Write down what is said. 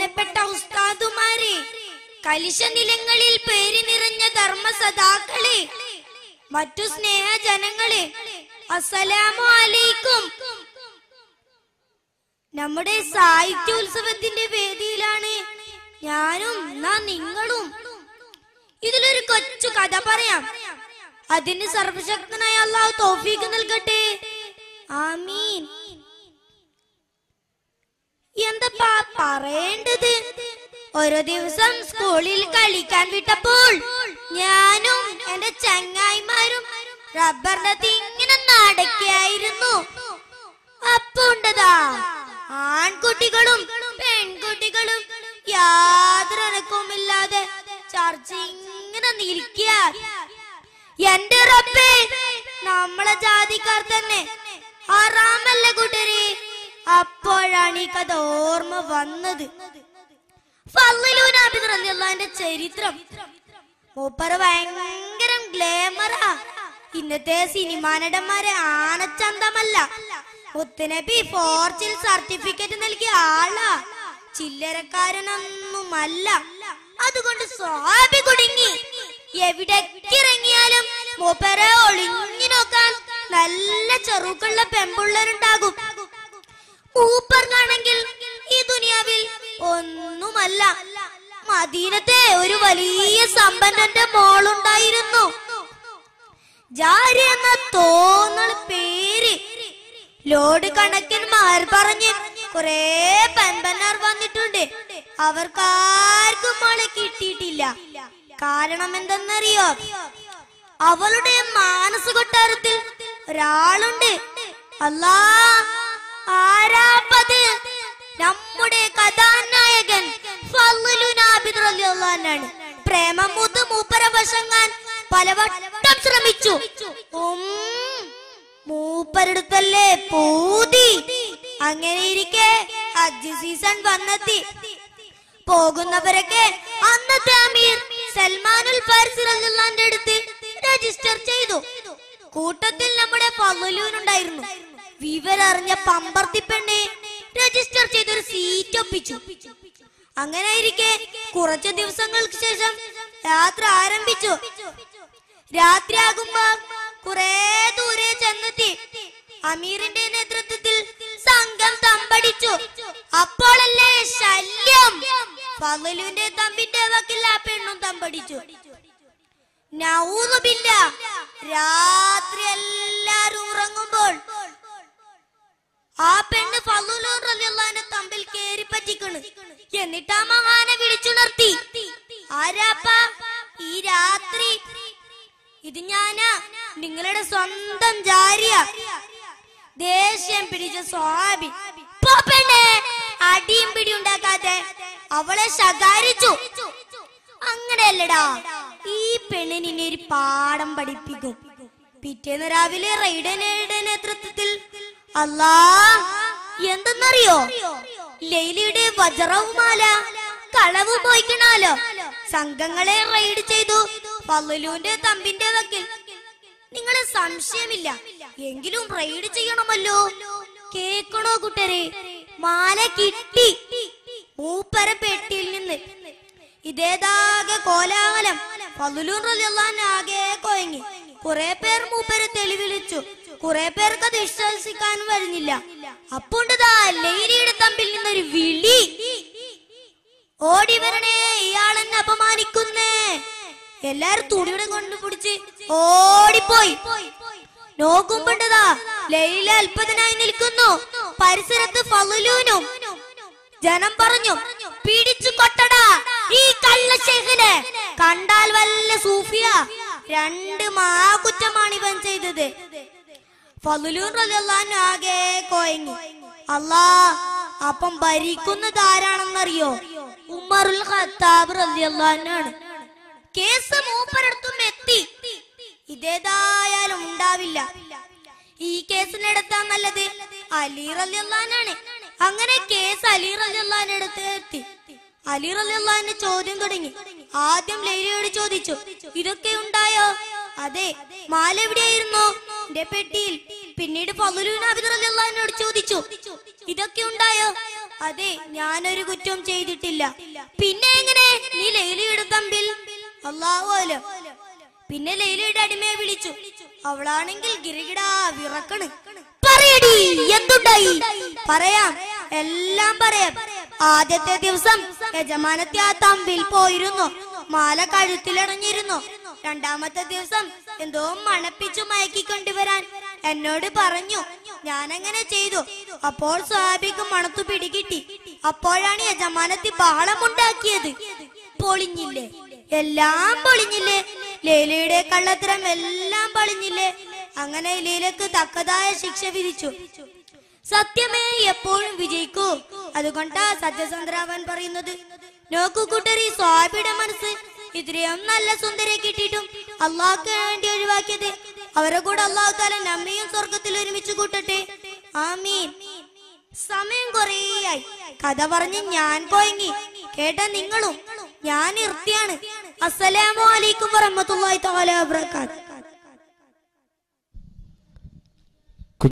ബഹുമാനപ്പെട്ട ഉസ്താദുമാരെ കലിശ നിലങ്ങളിൽ പേര് നിറഞ്ഞ ധർമ്മ സദാക്കളെ മറ്റു സ്നേഹജനങ്ങളെ ജനങ്ങളെ അലൈക്കും നമ്മുടെ സാഹിത്യോത്സവത്തിന്റെ വേദിയിലാണ് ഞാനും നാ നിങ്ങളും ഇതിലൊരു കൊച്ചു കഥ പറയാം അതിന് സർവശക്തനായ അള്ളാഹു തോഫീക്ക് നൽകട്ടെ ആമീൻ എന്തപ്പാ പറയേണ്ടത് ഒരു ദിവസം സ്കൂളിൽ കളിക്കാൻ വിട്ടപ്പോൾ ഞാനും എന്റെ ചങ്ങായിമാരും റബ്ബറിന്റെ തിങ്ങനെ നടക്കായിരുന്നു അപ്പൊ ഉണ്ടതാ ആൺകുട്ടികളും പെൺകുട്ടികളും യാതൊരു അനക്കവുമില്ലാതെ ചർച്ച ഇങ്ങനെ നിൽക്കുക എന്റെ റബ്ബേ നമ്മളെ ജാതിക്കാർ തന്നെ ആറാമല്ലേ കൂട്ടരെ അപ്പോഴാണ് ഈ കഥ ഓർമ്മ വന്നത് ചരിത്രം മൂപ്പറ ഭയങ്കര ഗ്ലാമറാ ഇന്നത്തെ സിനിമാ നടന്മാരെ ആനച്ചന്തമല്ല മുത്തനബി ഫോർച്ചിൽ സർട്ടിഫിക്കറ്റ് നൽകിയ ആളാ ചില്ലരക്കാരനൊന്നുമല്ല അതുകൊണ്ട് സ്വാഭി കുടുങ്ങി എവിടേക്കിറങ്ങിയാലും മൂപ്പരെ ഒളിഞ്ഞു നോക്കാൻ നല്ല ചെറുക്കുള്ള പെമ്പുള്ളരുണ്ടാകും ഊപ്പറിനാണെങ്കിൽ ഈ ദുനിയാവിൽ ഒന്നുമല്ല മദീനത്തെ ഒരു വലിയ സമ്പന്നന്റെ മോളുണ്ടായിരുന്നു ജാരി എന്ന തോന്നൽ പേര് ലോഡ് കണക്കിന് പറഞ്ഞ് കൊറേ പെൻപന്നാർ വന്നിട്ടുണ്ട് അവർക്കാർക്കും മോളെ കിട്ടിയിട്ടില്ല കാരണം എന്തെന്നറിയോ അവളുടെ മാനസ കൊട്ടാരത്തിൽ ഒരാളുണ്ട് അല്ലാ ആരാപ്പത് നമ്മുടെ കഥാനായകൻ ആണ് പ്രേമം മുത് മൂപ്പര വശങ്ങാൻ പലവട്ടം ശ്രമിച്ചു മൂപ്പരടുത്തല്ലേ പൂതി അങ്ങനെ ഇരിക്കെ ഹജ്ജ് സീസൺ വന്നെത്തി പോകുന്നവരൊക്കെ അന്നത്തെ അമീർ സൽമാനുൽ ഫാർസിന്റെ അടുത്ത് രജിസ്റ്റർ ചെയ്തു കൂട്ടത്തിൽ നമ്മുടെ ഫലുവിനുണ്ടായിരുന്നു വിവരറിഞ്ഞ പമ്പർത്തി പെണ്ണെ രജിസ്റ്റർ ചെയ്തൊരു സീറ്റ് ഒപ്പിച്ചു അങ്ങനെ ഇരിക്കെ കുറച്ച് ദിവസങ്ങൾക്ക് ശേഷം യാത്ര ആരംഭിച്ചു രാത്രി ആകുമ്പോ കുറെ ദൂരെ ചെന്നെത്തി അമീറിന്റെ നേതൃത്വത്തിൽ സംഘം തമ്പടിച്ചു അപ്പോഴല്ലേ ശല്യം ഫലുവിന്റെ തമ്പിന്റെ വക്കിൽ ആ പെണ്ണും തമ്പടിച്ചു നൗതുബില്ല ആരാപ്പാ ഈ രാത്രി ഇത് ഞാനാ നിങ്ങളുടെ സ്വന്തം ജാരിയ ദേഷ്യം പിടിച്ച സ്വാമി അടിയും പിടി ഉണ്ടാക്കാതെ അവളെ ശകാരിച്ചു അങ്ങനെയല്ലടാ ഈ പെണ്ണിന് ഇനി ഒരു പാഠം പഠിപ്പിക്കും പിറ്റേന്ന് രാവിലെ റൈഡനയുടെ നേതൃത്വത്തിൽ അല്ലാ എന്തെന്നറിയോ ലൈലിയുടെ വജ്രവുമാല കളവ് പോയിക്കണാലോ സംഘങ്ങളെ റൈഡ് ചെയ്തു പള്ളലൂന്റെ തമ്പിന്റെ വക്കിൽ നിങ്ങളെ സംശയമില്ല എങ്കിലും റൈഡ് ചെയ്യണമല്ലോ കേക്കണോ കുട്ടരെ മാല കിട്ടി മൂപ്പര പെട്ടിയിൽ നിന്ന് ഇതേതാകെ കോലാഹലം പള്ളുലൂൻ റലിയല്ലാൻ ആകെ കൊയങ്ങി കുറെ പേർ മൂപ്പര തെളിവിളിച്ചു കുറെ പേർക്ക് അത് വിശ്വസിക്കാൻ വരുന്നില്ല അപ്പോണ്ടതാ ലൈരിയുടെ തമ്പിൽ നിന്നൊരു വിളി ഓടിവരണേ ഇയാളെന്നെ അപമാനിക്കുന്നേ എല്ലാരും തുണിയുടെ കൊണ്ടുപിടിച്ച് ഓടിപ്പോയി നോക്കുമ്പോണ്ടതാ ലൈല അല്പതിനായി നിൽക്കുന്നു പരിസരത്ത് ഫലൂനും ജനം പറഞ്ഞു പിടിച്ചു കൊട്ടടാ ഈ കള്ള ഷെയ്ഖിനെ കണ്ടാൽ വല്ല സൂഫിയ രണ്ട് മാകുറ്റമാണ് ഇവൻ ചെയ്തത് ഫലുലൂൻ ആകെ കോയങ്ങി അല്ലാ അപ്പം ഭരിക്കുന്നത് ആരാണെന്നറിയോ ഉമറുൽ ഖത്താബ് റളിയല്ലാഹുവാണ് കേസ് മൂപ്പരടുത്തും എത്തി ഇതേതായാലും ഉണ്ടാവില്ല ഈ കേസിനെടുത്താ നല്ലത് അലി റളിയല്ലാഹുവാണ് അങ്ങനെ കേസ് അലി റളിയല്ലാഹുവിന്റെ അടുത്ത് എത്തി അലി റളിയല്ലാഹുവിന്റെ ചോദ്യം തുടങ്ങി ആദ്യം ലൈലയോട് ചോദിച്ചു ഇതൊക്കെ ഉണ്ടായോ അതെ മാല എവിടെയായിരുന്നു എന്റെ പെട്ടിയിൽ പിന്നീട് ഫലുനാബിദ് റളിയല്ലാഹുവിനോട് ചോദിച്ചു ഇതൊക്കെ ഉണ്ടായോ അതെ ഞാനൊരു കുറ്റം ചെയ്തിട്ടില്ല പിന്നെ എങ്ങനെ നീ ലൈലിയുടെ തമ്പിൽ അള്ളാഹുല പിന്നെ ലൈലിയുടെ അടിമയെ വിളിച്ചു അവളാണെങ്കിൽ ഗിരികിടാ വിറക്കണ് എന്തുണ്ടായി പറയാം എല്ലാം പറയാം ആദ്യത്തെ ദിവസം യജമാനത്തെ ആ തമ്പിൽ പോയിരുന്നു മാല കഴുത്തിലണഞ്ഞിരുന്നു രണ്ടാമത്തെ ദിവസം എന്തോ മണപ്പിച്ചു മയക്കിക്കൊണ്ടുവരാൻ കൊണ്ടുവരാൻ എന്നോട് പറഞ്ഞു ഞാനങ്ങനെ ചെയ്തു അപ്പോൾ സ്വാഭിക്കും മണത്തു പിടികിട്ടി അപ്പോഴാണ് യജമാനത്തി ബഹളമുണ്ടാക്കിയത് പൊളിഞ്ഞില്ലേ എല്ലാം പൊളിഞ്ഞില്ലേ ലേലയുടെ കള്ളത്തരം എല്ലാം പൊളിഞ്ഞില്ലേ അങ്ങനെ ലീലക്ക് തക്കതായ ശിക്ഷ വിധിച്ചു സത്യമേ എപ്പോഴും വിജയിക്കൂ അതുകൊണ്ടാ സത്യസന്ധരാവൻ പറയുന്നത് നോക്കുകൂട്ടറി സ്വാഭിയുടെ മനസ്സ് ഇത്രയും നല്ല സുന്ദരെ കിട്ടിയിട്ടും അള്ളാഹ്ക്ക് വേണ്ടി ഒഴിവാക്കിയത് അവരെ കൂടെ അള്ളാഹു താല നമ്മയും സ്വർഗത്തിൽ ഒരുമിച്ച് കൂട്ടട്ടെ ആമീൻ സമയം കുറേയായി കഥ പറഞ്ഞ് ഞാൻ പോയങ്ങി കേട്ട നിങ്ങളും ഞാൻ ഇർത്തിയാണ് അസ്സലാമു അലൈക്കും തആല വബറകാത്ത്